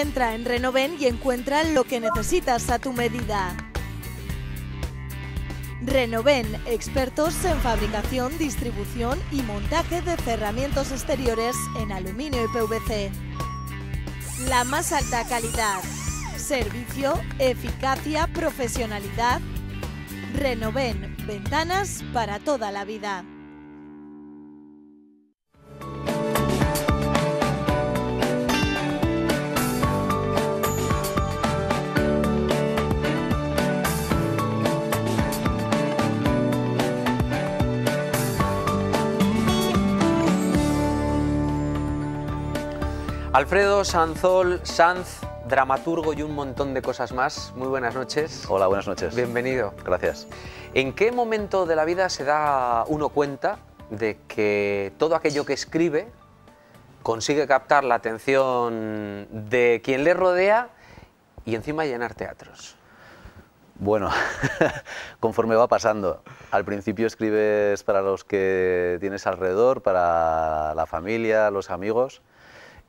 Entra en Renoven y encuentra lo que necesitas a tu medida. Renoven, expertos en fabricación, distribución y montaje de cerramientos exteriores en aluminio y PVC. La más alta calidad, servicio, eficacia, profesionalidad. Renoven, ventanas para toda la vida. Alfredo Sanzol Sanz, dramaturgo y un montón de cosas más. Muy buenas noches. Hola, buenas noches. Bienvenido. Gracias. ¿En qué momento de la vida se da uno cuenta de que todo aquello que escribe consigue captar la atención de quien le rodea y encima llenar teatros? Bueno, conforme va pasando. Al principio escribes para los que tienes alrededor, para la familia, los amigos,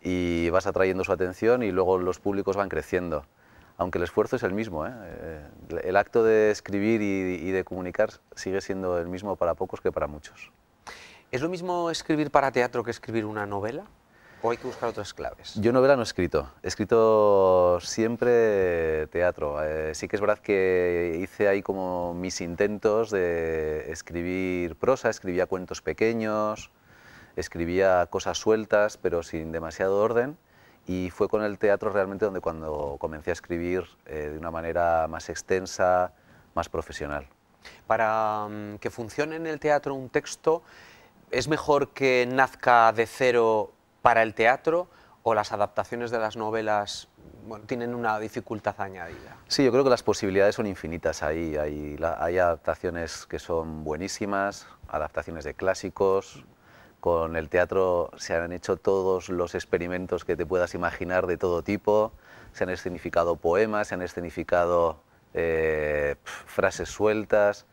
y vas atrayendo su atención y luego los públicos van creciendo. Aunque el esfuerzo es el mismo, ¿eh? Eh, el acto de escribir y, de comunicar sigue siendo el mismo para pocos que para muchos. ¿Es lo mismo escribir para teatro que escribir una novela? ¿O hay que buscar otras claves? Yo novela no he escrito, he escrito siempre teatro. Eh, sí que es verdad que hice ahí como mis intentos de escribir prosa, escribía cuentos pequeños, escribía cosas sueltas, pero sin demasiado orden, y fue con el teatro realmente donde cuando comencé a escribir eh, de una manera más extensa, más profesional. Para mm, que funcione en el teatro un texto, ¿es mejor que nazca de cero para el teatro o las adaptaciones de las novelas tienen una dificultad añadida? Sí, yo creo que las posibilidades son infinitas ahí. hay adaptaciones que son buenísimas, adaptaciones de clásicos, con el teatro se han hecho todos los experimentos que te puedas imaginar de todo tipo, se han escenificado poemas, se han escenificado eh, frases sueltas,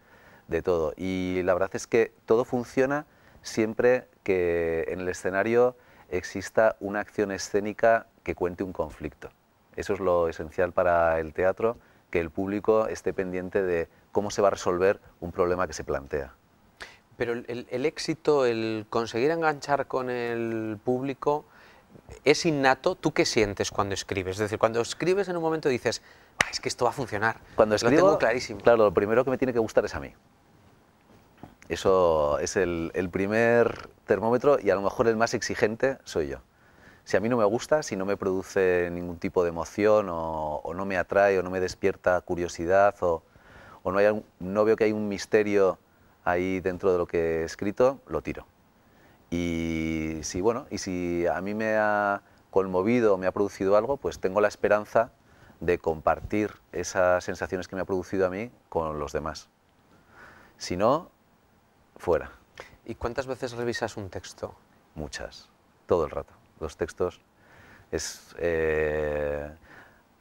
de todo. Y la verdad es que todo funciona siempre que en el escenario exista una acción escénica que cuente un conflicto. Eso es lo esencial para el teatro, que el público esté pendiente de cómo se va a resolver un problema que se plantea. Pero el, éxito, el conseguir enganchar con el público, es innato. ¿Tú qué sientes cuando escribes? Es decir, cuando escribes en un momento dices, ah, es que esto va a funcionar. Cuando escribo, lo tengo clarísimo. Claro, lo primero que me tiene que gustar es a mí. Eso es el, primer termómetro y a lo mejor el más exigente soy yo. Si a mí no me gusta, si no me produce ningún tipo de emoción o, no me atrae o no me despierta curiosidad o, no veo que hay un misterio ahí dentro de lo que he escrito, lo tiro. Y si, bueno, y si a mí me ha conmovido, me ha producido algo, pues tengo la esperanza de compartir esas sensaciones que me ha producido a mí con los demás. Si no, fuera. ¿Y cuántas veces revisas un texto? Muchas, todo el rato. Los textos es... Eh,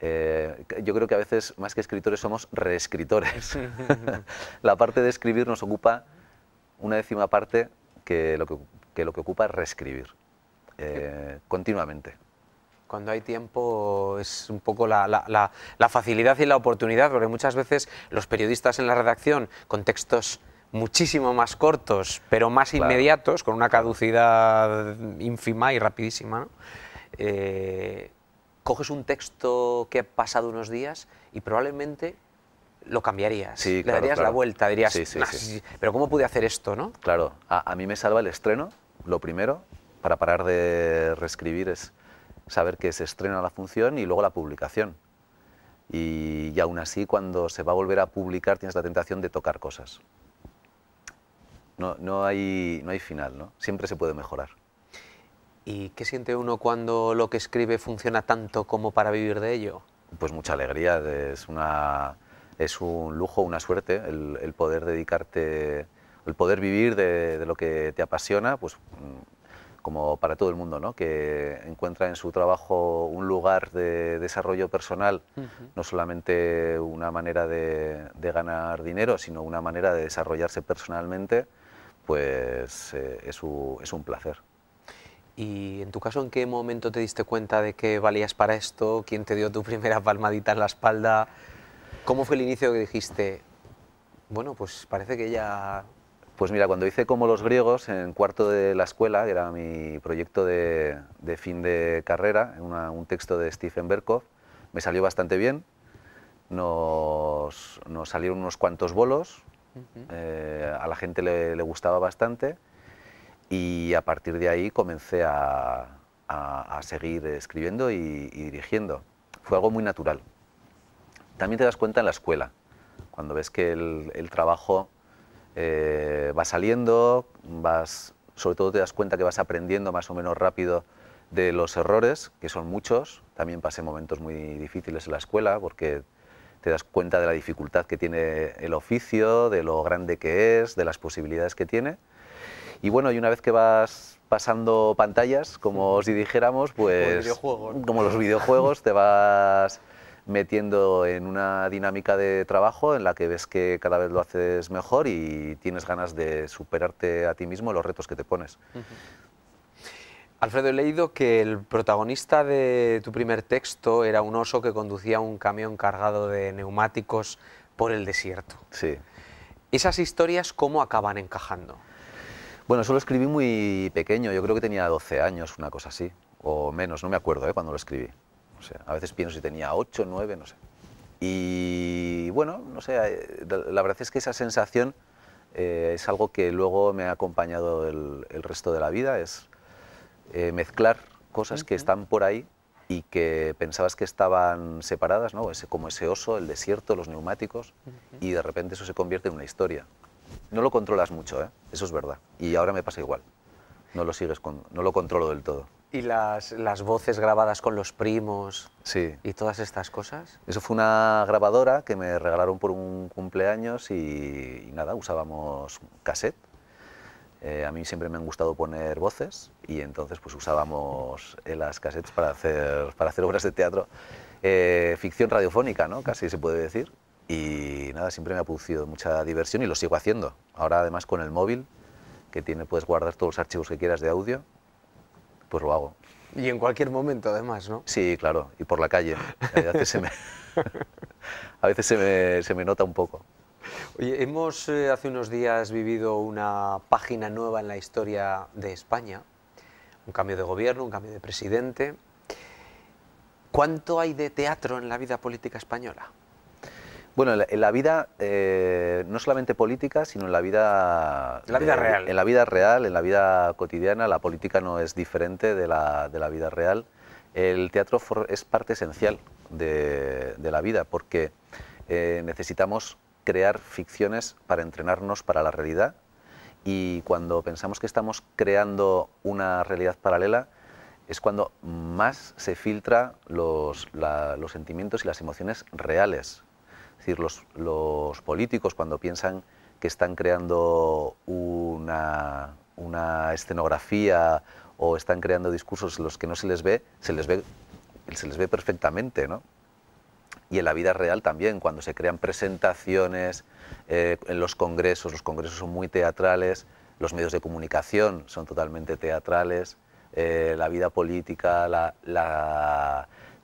eh, yo creo que a veces, más que escritores, somos reescritores. la parte de escribir nos ocupa una décima parte que lo que, que lo que ocupa es reescribir, eh, continuamente cuando hay tiempo es un poco la, la, facilidad y la oportunidad, porque muchas veces los periodistas en la redacción, con textos muchísimo más cortos, pero más inmediatos, con una caducidad ínfima y rapidísima, eh, coges un texto que ha pasado unos días y probablemente lo cambiarías, le darías la vuelta, dirías, pero ¿cómo pude hacer esto? ¿no? Claro, a, mí me salva el estreno, lo primero, para parar de reescribir es saber que se estrena la función y luego la publicación. Y, y aún así, cuando se va a volver a publicar, tienes la tentación de tocar cosas. No, no, hay, no hay final, ¿no? Siempre se puede mejorar. ¿Y qué siente uno cuando lo que escribe funciona tanto como para vivir de ello? Pues mucha alegría, es, una, es un lujo, una suerte el, poder dedicarte, el poder vivir de, lo que te apasiona, pues mm, como para todo el mundo, ¿no? que encuentra en su trabajo un lugar de desarrollo personal, no solamente una manera de, ganar dinero, sino una manera de desarrollarse personalmente, pues eh, es un placer. Y en tu caso, ¿en qué momento te diste cuenta de que valías para esto? ¿Quién te dio tu primera palmadita en la espalda? ¿Cómo fue el inicio que dijiste, bueno, pues parece que ya... Pues mira, cuando hice como los griegos en cuarto de la escuela, que era mi proyecto de, fin de carrera, un texto de Stephen Berkoff, me salió bastante bien. Nos, salieron unos cuantos bolos, eh, a la gente le gustaba bastante y a partir de ahí comencé a, seguir escribiendo y, dirigiendo. Fue algo muy natural. También te das cuenta en la escuela, cuando ves que el, trabajo eh, va saliendo, sobre todo te das cuenta que vas aprendiendo más o menos rápido de los errores, que son muchos. También pasé momentos muy difíciles en la escuela porque te das cuenta de la dificultad que tiene el oficio, de lo grande que es, de las posibilidades que tiene y bueno, y una vez que vas pasando pantallas, como os dijéramos, pues como, los videojuegos, te vas metiendo en una dinámica de trabajo en la que ves que cada vez lo haces mejor y tienes ganas de superarte a ti mismo los retos que te pones. Alfredo, he leído que el protagonista de tu primer texto era un oso que conducía un camión cargado de neumáticos por el desierto. Sí. ¿Esas historias cómo acaban encajando? Bueno, eso lo escribí muy pequeño, yo creo que tenía 12 años, una cosa así, o menos, no me acuerdo ¿eh? cuando lo escribí. O sea, a veces pienso si tenía 8, 9, no sé. Y bueno, no sé, eh, la verdad es que esa sensación eh, es algo que luego me ha acompañado el, resto de la vida, es eh, mezclar cosas que están por ahí y que pensabas que estaban separadas, ¿no? como ese oso, el desierto, los neumáticos, y de repente eso se convierte en una historia no lo controlas mucho, ¿eh? eso es verdad. Y ahora me pasa igual. No lo sigues, no lo controlo del todo. ¿Y las, voces grabadas con los primos? Sí. ¿Y todas estas cosas? Eso fue una grabadora que me regalaron por un cumpleaños y, nada, usábamos cassette. Eh, a mí siempre me han gustado poner voces y entonces pues usábamos eh, las cassettes para hacer, para hacer obras de teatro. ficción radiofónica, ¿no? Casi se puede decir. Y nada, siempre me ha producido mucha diversión y lo sigo haciendo. Ahora además con el móvil, que tiene, puedes guardar todos los archivos que quieras de audio, pues lo hago. Y en cualquier momento además, ¿no? Sí, claro, y por la calle. A veces se me, se me, nota un poco. Oye, hemos eh, hace unos días vivido una página nueva en la historia de España, un cambio de gobierno, un cambio de presidente. ¿Cuánto hay de teatro en la vida política española? Bueno, en la, vida, eh, no solamente política, sino en la vida... La vida real. En la vida real, en la vida cotidiana, la política no es diferente de la, de la vida real. El teatro es parte esencial de, la vida, porque eh, necesitamos crear ficciones para entrenarnos para la realidad y cuando pensamos que estamos creando una realidad paralela, es cuando más se filtra los, los sentimientos y las emociones reales decir, los, políticos cuando piensan que están creando una, escenografía o están creando discursos en los que no se les ve, se les ve, se les ve perfectamente, Y en la vida real también, cuando se crean presentaciones eh, en los congresos, los congresos son muy teatrales, los medios de comunicación son totalmente teatrales, eh, la vida política,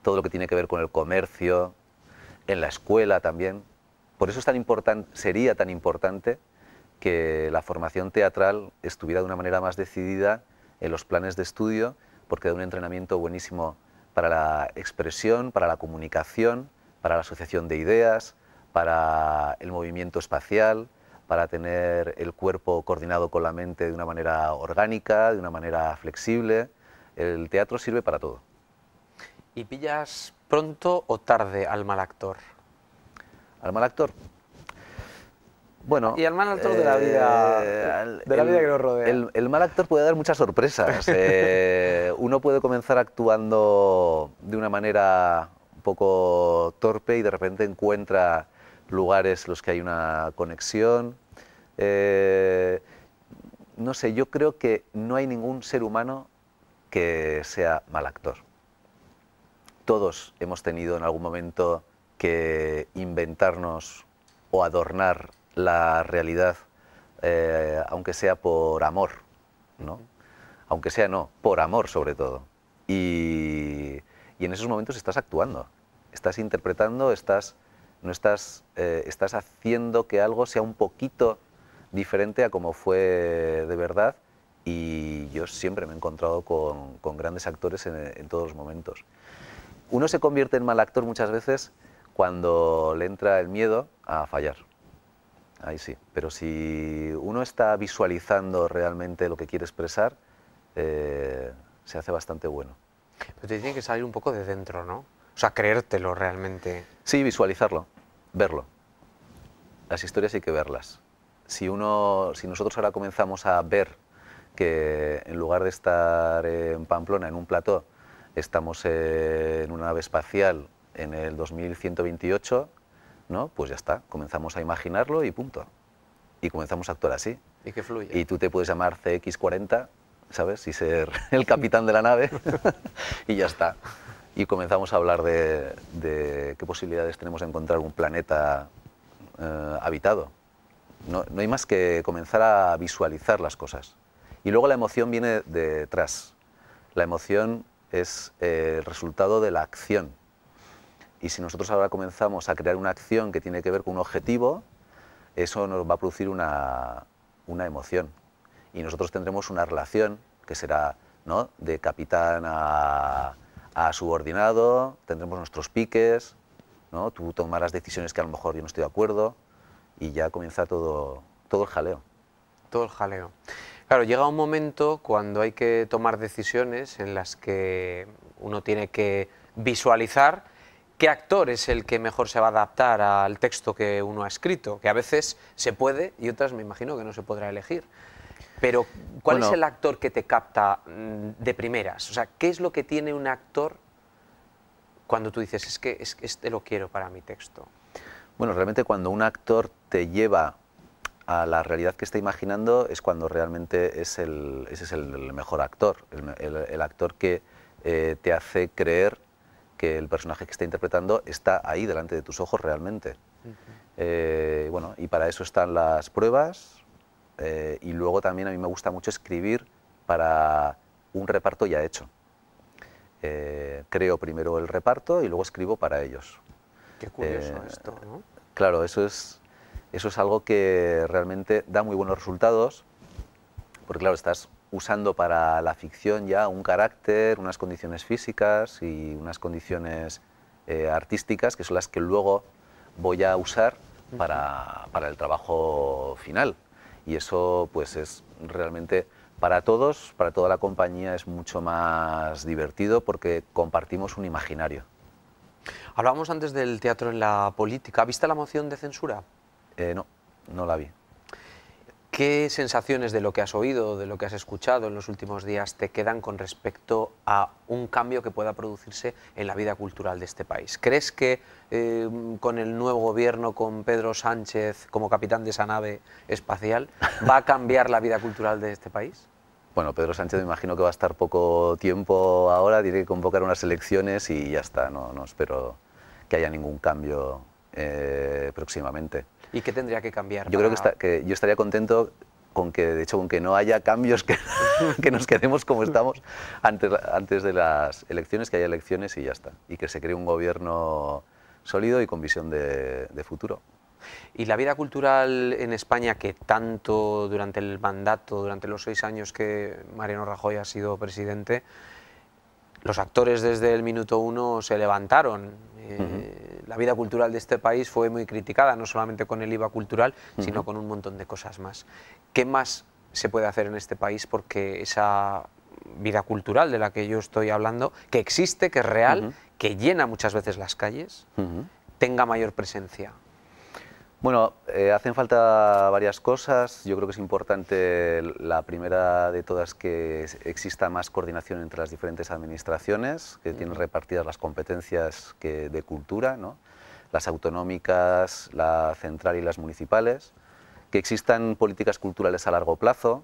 todo lo que tiene que ver con el comercio, en la escuela también. Por eso sería tan importante que la formación teatral estuviera de una manera más decidida en los planes de estudio, porque da un entrenamiento buenísimo para la expresión, para la comunicación, para la asociación de ideas, para el movimiento espacial, para tener el cuerpo coordinado con la mente de una manera orgánica, de una manera flexible. El teatro sirve para todo. ¿Y pillas pronto o tarde al mal actor? Al mal actor. Bueno, y al mal actor de la vida, eh, de la vida que nos rodea. El, mal actor puede dar muchas sorpresas. Eh, uno puede comenzar actuando de una manera un poco torpe y de repente encuentra lugares en los que hay una conexión. Eh, no sé, yo creo que no hay ningún ser humano que sea mal actor todos hemos tenido en algún momento que inventarnos o adornar la realidad, eh, aunque sea por amor, Aunque sea no, por amor sobre todo. Y, en esos momentos estás actuando, estás interpretando, estás, no estás, eh, estás haciendo que algo sea un poquito diferente a como fue de verdad y yo siempre me he encontrado con, grandes actores en, todos los momentos. Uno se convierte en mal actor muchas veces cuando le entra el miedo a fallar. Ahí sí. Pero si uno está visualizando realmente lo que quiere expresar, eh, se hace bastante bueno. Pero te tiene que salir un poco de dentro, ¿no? O sea, creértelo realmente. Sí, visualizarlo, verlo. Las historias hay que verlas. Si, uno, si nosotros ahora comenzamos a ver que en lugar de estar en Pamplona, en un plató, estamos en una nave espacial en el 2128, ¿no? pues ya está, comenzamos a imaginarlo y punto. Y comenzamos a actuar así. Y que fluye. Y tú te puedes llamar CX40, ¿sabes? Y ser el capitán de la nave y ya está. Y comenzamos a hablar de, qué posibilidades tenemos de encontrar un planeta eh, habitado. No, no hay más que comenzar a visualizar las cosas. Y luego la emoción viene detrás. La emoción es eh, el resultado de la acción. Y si nosotros ahora comenzamos a crear una acción que tiene que ver con un objetivo, eso nos va a producir una, emoción. Y nosotros tendremos una relación que será ¿no? de capitán a, subordinado, tendremos nuestros piques, ¿no? tú las decisiones que a lo mejor yo no estoy de acuerdo y ya comienza todo, todo el jaleo. Todo el jaleo. Claro, llega un momento cuando hay que tomar decisiones en las que uno tiene que visualizar qué actor es el que mejor se va a adaptar al texto que uno ha escrito, que a veces se puede y otras me imagino que no se podrá elegir. Pero, ¿cuál es el actor que te capta mm, de primeras? O sea, ¿qué es lo que tiene un actor cuando tú dices, es que este lo quiero para mi texto? Bueno, realmente cuando un actor te lleva la realidad que está imaginando es cuando realmente es ese es el, mejor actor, el, actor que eh, te hace creer que el personaje que está interpretando está ahí delante de tus ojos realmente. Eh, bueno, y para eso están las pruebas eh, y luego también a mí me gusta mucho escribir para un reparto ya hecho. creo primero el reparto y luego escribo para ellos. Qué curioso esto, ¿no? Claro, eso es eso es algo que realmente da muy buenos resultados, porque claro, estás usando para la ficción ya un carácter, unas condiciones físicas y unas condiciones eh, artísticas, que son las que luego voy a usar para, el trabajo final. Y eso pues es realmente para todos, para toda la compañía es mucho más divertido porque compartimos un imaginario. Hablábamos antes del teatro en la política. visto la moción de censura? Eh, no, no la vi. ¿Qué sensaciones de lo que has oído, de lo que has escuchado en los últimos días te quedan con respecto a un cambio que pueda producirse en la vida cultural de este país? ¿Crees que eh, con el nuevo gobierno, con Pedro Sánchez como capitán de esa nave espacial, va a cambiar la vida cultural de este país? Bueno, Pedro Sánchez me imagino que va a estar poco tiempo ahora, tiene que convocar unas elecciones y ya está, no espero que haya ningún cambio eh, próximamente. ¿Y qué tendría que cambiar? Yo creo que, yo estaría contento con que, de hecho, con que no haya cambios, que, que nos quedemos como estamos antes, antes de las elecciones, que haya elecciones y ya está. Y que se cree un gobierno sólido y con visión de futuro. ¿Y la vida cultural en España, que tanto durante el mandato, durante los seis años que Mariano Rajoy ha sido presidente, los actores desde el minuto uno se levantaron la vida cultural de este país fue muy criticada, no solamente con el IVA cultural, sino con un montón de cosas más. ¿Qué más se puede hacer en este país porque esa vida cultural de la que yo estoy hablando, que existe, que es real, que llena muchas veces las calles, tenga mayor presencia? Bueno, eh, hacen falta varias cosas. Yo creo que es importante, la primera de todas, que exista más coordinación entre las diferentes administraciones, que tienen repartidas las competencias de cultura, ¿no? las autonómicas, la central y las municipales, que existan políticas culturales a largo plazo,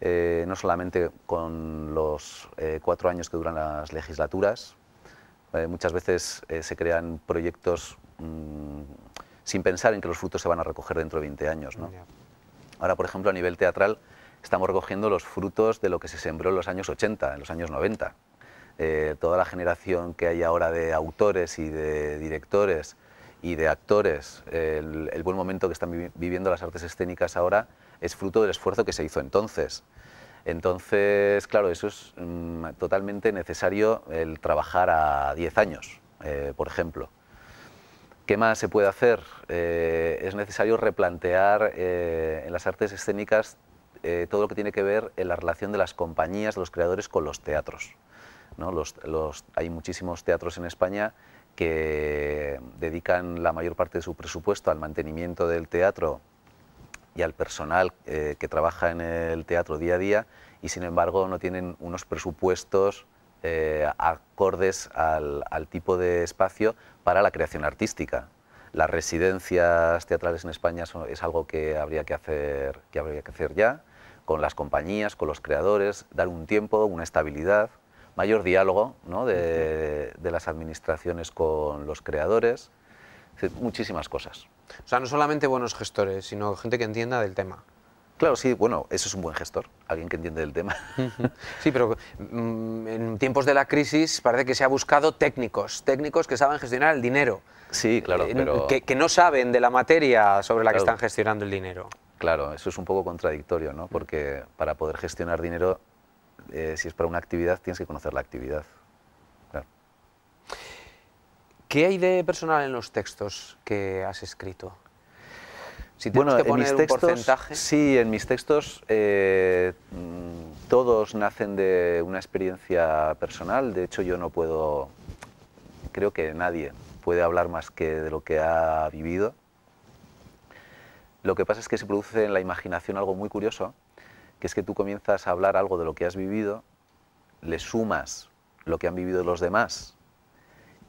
eh, no solamente con los eh, cuatro años que duran las legislaturas. muchas veces se crean proyectos... Mm, sin pensar en que los frutos se van a recoger dentro de 20 años. Ahora, por ejemplo, a nivel teatral, estamos recogiendo los frutos de lo que se sembró en los años 80, en los años 90. Eh, toda la generación que hay ahora de autores y de directores y de actores, el, buen momento que están viviendo las artes escénicas ahora es fruto del esfuerzo que se hizo entonces. Entonces, claro, eso es mm, totalmente necesario el trabajar a 10 años, eh, por ejemplo. ¿Qué más se puede hacer? Eh, es necesario replantear eh, en las artes escénicas eh, todo lo que tiene que ver en la relación de las compañías, de los creadores con los teatros. hay muchísimos teatros en España que dedican la mayor parte de su presupuesto al mantenimiento del teatro y al personal que trabaja en el teatro día a día y sin embargo no tienen unos presupuestos eh, acordes al, tipo de espacio para la creación artística. Las residencias teatrales en España es algo que habría que, hacer, que habría que hacer ya, con las compañías, con los creadores, dar un tiempo, una estabilidad, mayor diálogo de las administraciones con los creadores, muchísimas cosas. O sea, no solamente buenos gestores, sino gente que entienda del tema. Claro, sí, bueno, eso es un buen gestor, alguien que entiende del tema. Sí, pero mm, en tiempos de la crisis parece que se ha buscado técnicos, técnicos que saben gestionar el dinero. Sí, claro, eh, pero... que, no saben de la materia sobre la que están gestionando el dinero. Claro, eso es un poco contradictorio, ¿no? Porque para poder gestionar dinero, eh, si es para una actividad, tienes que conocer la actividad. ¿Qué hay de personal en los textos que has escrito? bueno, en mis textos, porcentaje... Sí, en mis textos eh, mm, todos nacen de una experiencia personal. De hecho, yo no puedo, creo que nadie puede hablar más que de lo que ha vivido. Lo que pasa es que se produce en la imaginación algo muy curioso, que es que tú comienzas a hablar algo de lo que has vivido, le sumas lo que han vivido los demás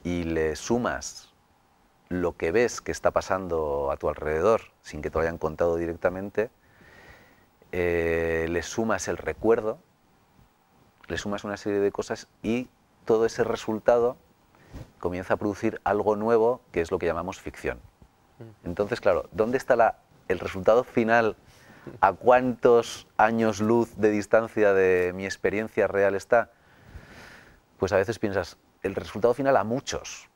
y le sumas lo que ves que está pasando a tu alrededor, sin que te lo hayan contado directamente, eh, le sumas el recuerdo, le sumas una serie de cosas y todo ese resultado comienza a producir algo nuevo que es lo que llamamos ficción. Mm. Entonces, claro, ¿dónde está el resultado final? ¿A cuántos años luz de distancia de mi experiencia real está? Pues a veces piensas, el resultado final a muchos,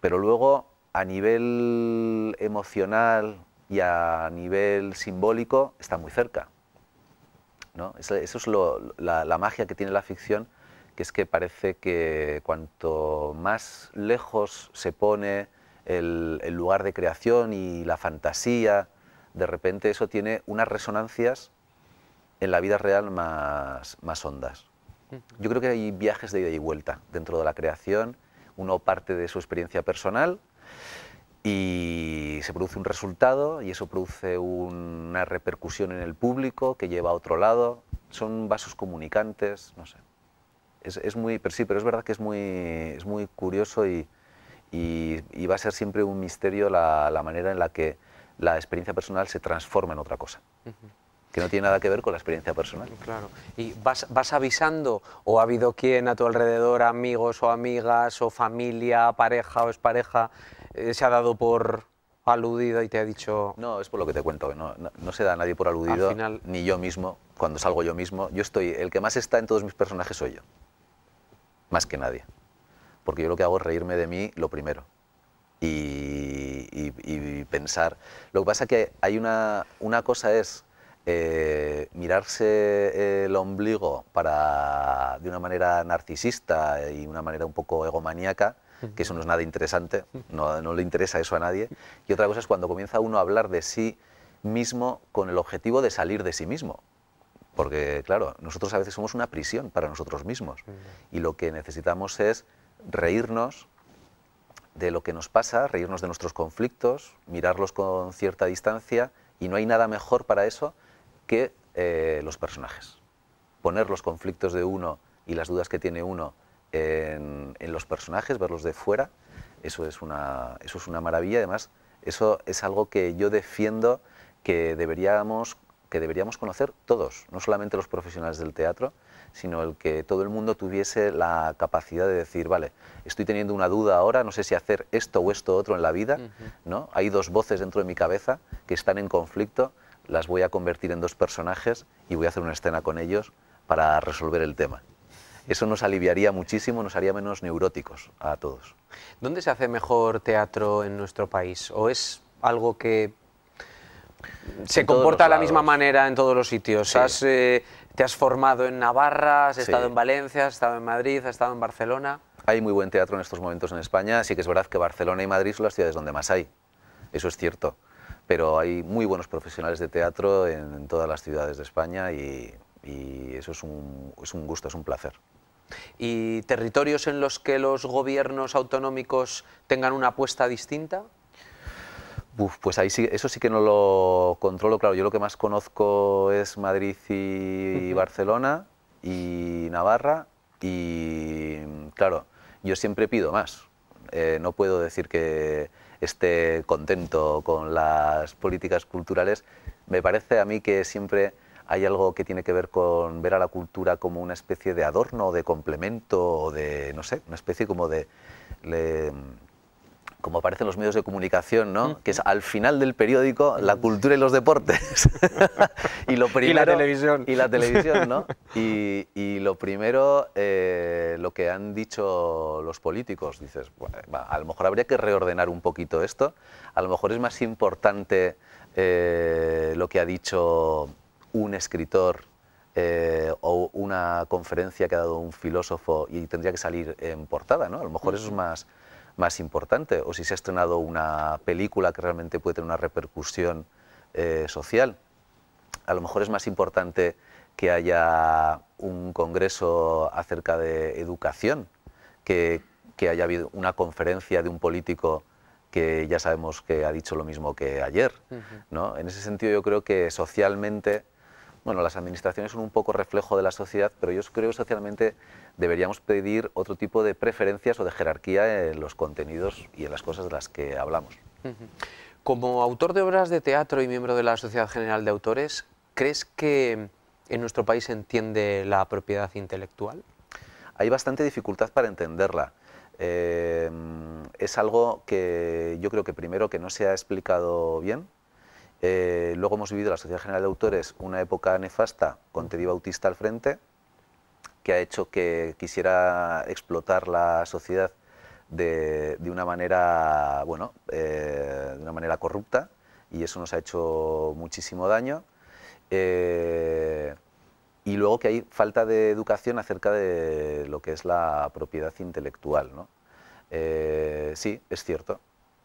pero luego a nivel emocional y a nivel simbólico está muy cerca. ¿no? Eso, es la, magia que tiene la ficción, que es que parece que cuanto más lejos se pone el, lugar de creación y la fantasía, de repente eso tiene unas resonancias en la vida real más, más hondas. Yo creo que hay viajes de ida y vuelta dentro de la creación, uno parte de su experiencia personal y se produce un resultado y eso produce una repercusión en el público que lleva a otro lado. Son vasos comunicantes, no sé. Es, es muy, pero sí, pero es verdad que es muy, es muy curioso y, y, va a ser siempre un misterio la, la, manera en la que la experiencia personal se transforma en otra cosa. que no tiene nada que ver con la experiencia personal. Claro. ¿Y vas, vas, avisando o ha habido quien a tu alrededor, amigos o amigas o familia, pareja o expareja, eh, se ha dado por aludido y te ha dicho... No, es por lo que te cuento, no, se da a nadie por aludido, ni yo mismo, cuando salgo yo mismo. Yo estoy, el que más está en todos mis personajes soy yo, más que nadie. Porque yo lo que hago es reírme de mí lo primero. Y, pensar. Lo que pasa es que hay una, cosa es eh, mirarse el ombligo para, de una manera narcisista y una manera un poco egomaníaca que eso no es nada interesante, no, le interesa eso a nadie. Y otra cosa es cuando comienza uno a hablar de sí mismo con el objetivo de salir de sí mismo. Porque, claro, nosotros a veces somos una prisión para nosotros mismos. Mm. Y lo que necesitamos es reírnos de lo que nos pasa, reírnos de nuestros conflictos, mirarlos con cierta distancia. Y no hay nada mejor para eso que eh, los personajes. Poner los conflictos de uno y las dudas que tiene uno en, los personajes, verlos de fuera, eso es una, eso es una maravilla. Además, eso es algo que yo defiendo que deberíamos, que deberíamos conocer todos, no solamente los profesionales del teatro, sino el que todo el mundo tuviese la capacidad de decir, vale, estoy teniendo una duda ahora, no sé si hacer esto o esto otro en la vida, ¿no? Hay dos voces dentro de mi cabeza que están en conflicto, las voy a convertir en dos personajes y voy a hacer una escena con ellos para resolver el tema. Eso nos aliviaría muchísimo, nos haría menos neuróticos a todos. ¿Dónde se hace mejor teatro en nuestro país? ¿O es algo que se comporta de la misma manera en todos los sitios? Eh, ¿Te has formado en Navarra? ¿Has estado en Valencia? ¿Has estado en Madrid? ¿Has estado en Barcelona? Hay muy buen teatro en estos momentos en España, Sí que es verdad que Barcelona y Madrid son las ciudades donde más hay. Eso es cierto pero hay muy buenos profesionales de teatro en, todas las ciudades de España y y eso es un, es un gusto, es un placer. ¿Y territorios en los que los gobiernos autonómicos tengan una apuesta distinta? pues ahí sí, eso sí que no lo controlo, claro, yo lo que más conozco es Madrid y Barcelona y Navarra y claro, yo siempre pido más, eh, no puedo decir que esté contento con las políticas culturales, me parece a mí que siempre hay algo que tiene que ver con ver a la cultura como una especie de adorno, de complemento, o de, no sé, una especie como de... como aparecen los medios de comunicación, ¿no? Que es al final del periódico la mm. cultura y los deportes. y lo la televisión. Y la televisión, ¿no? Y, lo primero, eh, lo que han dicho los políticos, dices, bueno, a lo mejor habría que reordenar un poquito esto, a lo mejor es más importante eh, lo que ha dicho un escritor eh, o una conferencia que ha dado un filósofo y tendría que salir en portada, ¿no? A lo mejor eso es más, más importante. O si se ha estrenado una película que realmente puede tener una repercusión eh, social. A lo mejor es más importante que haya un congreso acerca de educación, que, que haya habido una conferencia de un político que ya sabemos que ha dicho lo mismo que ayer. ¿no? En ese sentido yo creo que socialmente bueno, las administraciones son un poco reflejo de la sociedad, pero yo creo que socialmente deberíamos pedir otro tipo de preferencias o de jerarquía en los contenidos y en las cosas de las que hablamos. Como autor de obras de teatro y miembro de la Sociedad General de Autores, ¿crees que en nuestro país se entiende la propiedad intelectual? Hay bastante dificultad para entenderla. Eh, es algo que yo creo que primero que no se ha explicado bien, eh, luego hemos vivido la Sociedad General de Autores una época nefasta con Teddy Bautista al frente, que ha hecho que quisiera explotar la sociedad de, una manera, bueno, eh, de una manera corrupta y eso nos ha hecho muchísimo daño. Eh, y luego que hay falta de educación acerca de lo que es la propiedad intelectual. ¿no? sí, es cierto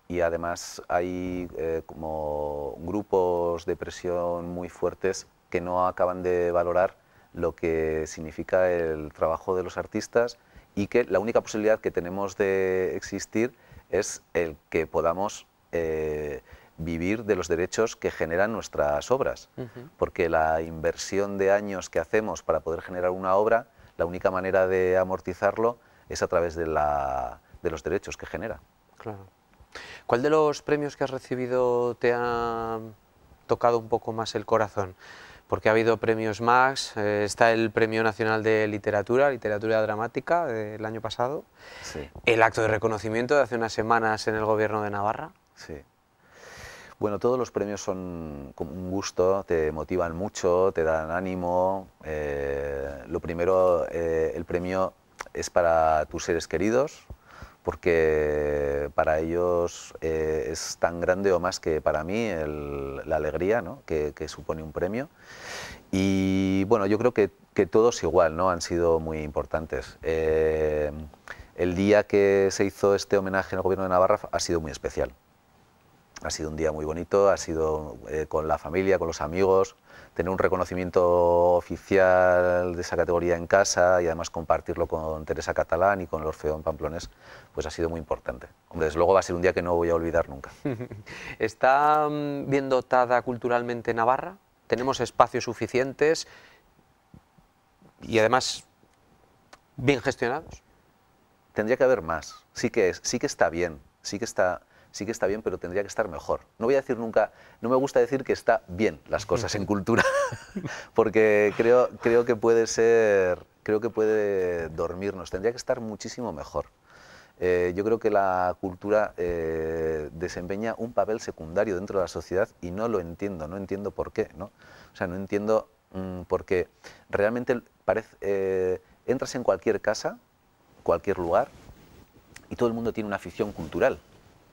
y además hay eh, como grupos de presión muy fuertes que no acaban de valorar lo que significa el trabajo de los artistas y que la única posibilidad que tenemos de existir es el que podamos eh, vivir de los derechos que generan nuestras obras, porque la inversión de años que hacemos para poder generar una obra, la única manera de amortizarlo es a través de, la, de los derechos que genera. Claro. ¿Cuál de los premios que has recibido te ha tocado un poco más el corazón? Porque ha habido premios Max, eh, está el Premio Nacional de Literatura, Literatura Dramática del año pasado, sí. el acto de reconocimiento de hace unas semanas en el Gobierno de Navarra. Sí. Bueno, todos los premios son como un gusto, te motivan mucho, te dan ánimo. Eh, lo primero, eh, el premio es para tus seres queridos, porque para ellos eh, es tan grande o más que para mí la alegría que, supone un premio. Y bueno, yo creo que, que todos igual, ¿no? han sido muy importantes. Eh, el día que se hizo este homenaje al gobierno de Navarra ha sido muy especial ha sido un día muy bonito, ha sido eh, con la familia, con los amigos, tener un reconocimiento oficial de esa categoría en casa y además compartirlo con Teresa Catalán y con el Orfeón Pamplones, pues ha sido muy importante. Hombre, desde luego va a ser un día que no voy a olvidar nunca. ¿Está mm, bien dotada culturalmente Navarra? ¿Tenemos espacios suficientes y además bien gestionados? Tendría que haber más, sí que, es, sí que está bien, sí que está sí que está bien, pero tendría que estar mejor. No voy a decir nunca, no me gusta decir que está bien las cosas en cultura, porque creo, creo que puede ser, creo que puede dormirnos, tendría que estar muchísimo mejor. Eh, yo creo que la cultura eh, desempeña un papel secundario dentro de la sociedad y no lo entiendo, no entiendo por qué, ¿no? O sea, no entiendo mm, por qué realmente parece, eh, entras en cualquier casa, cualquier lugar, y todo el mundo tiene una afición cultural.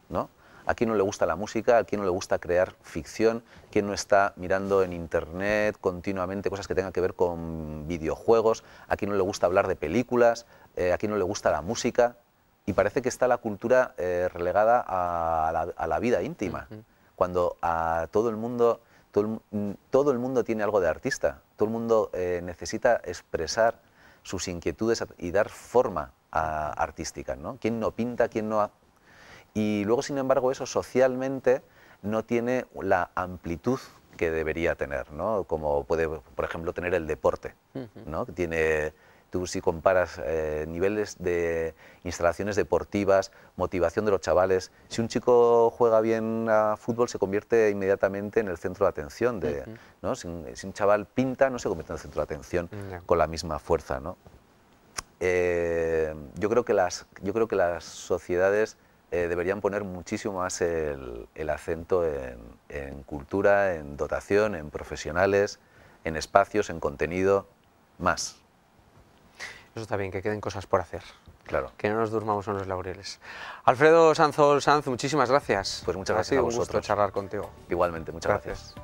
¿no? ¿A quién no le gusta la música? ¿A quién no le gusta crear ficción? ¿Quién no está mirando en internet continuamente cosas que tengan que ver con videojuegos? ¿A quién no le gusta hablar de películas? Eh, ¿A quién no le gusta la música? Y parece que está la cultura eh, relegada a la, vida íntima, cuando a todo el mundo... Mm, todo el, mundo tiene algo de artista, todo el mundo eh, necesita expresar sus inquietudes y dar forma a, artística. ¿no? ¿Quién no pinta? ¿Quién no y luego, sin embargo, eso socialmente no tiene la amplitud que debería tener, ¿no? Como puede, por ejemplo, tener el deporte, ¿no? Que Tiene, tú si comparas eh, niveles de instalaciones deportivas, motivación de los chavales, si un chico juega bien a fútbol se convierte inmediatamente en el centro de atención, de, ¿no? Si un, chaval pinta no se convierte en el centro de atención mm, con la misma fuerza. ¿no? Eh, yo, creo que las, yo creo que las sociedades eh, deberían poner muchísimo más el, acento en, cultura, en dotación, en profesionales, en espacios, en contenido, más. Eso está bien, que queden cosas por hacer. Claro. Que no nos durmamos en los laureles. Alfredo Sanzol Sanz, muchísimas gracias. Pues muchas gracias vosotros. un gusto charlar contigo. Igualmente, muchas gracias.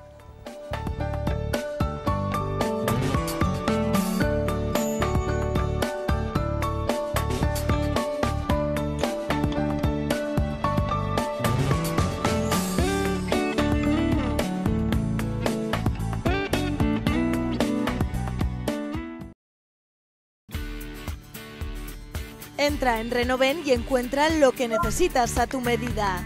Entra en Renoven y encuentra lo que necesitas a tu medida.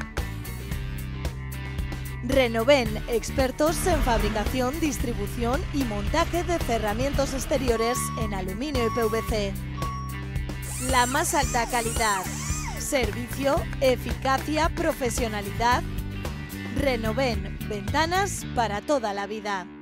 Renoven, expertos en fabricación, distribución y montaje de cerramientos exteriores en aluminio y PVC. La más alta calidad, servicio, eficacia, profesionalidad. Renoven, ventanas para toda la vida.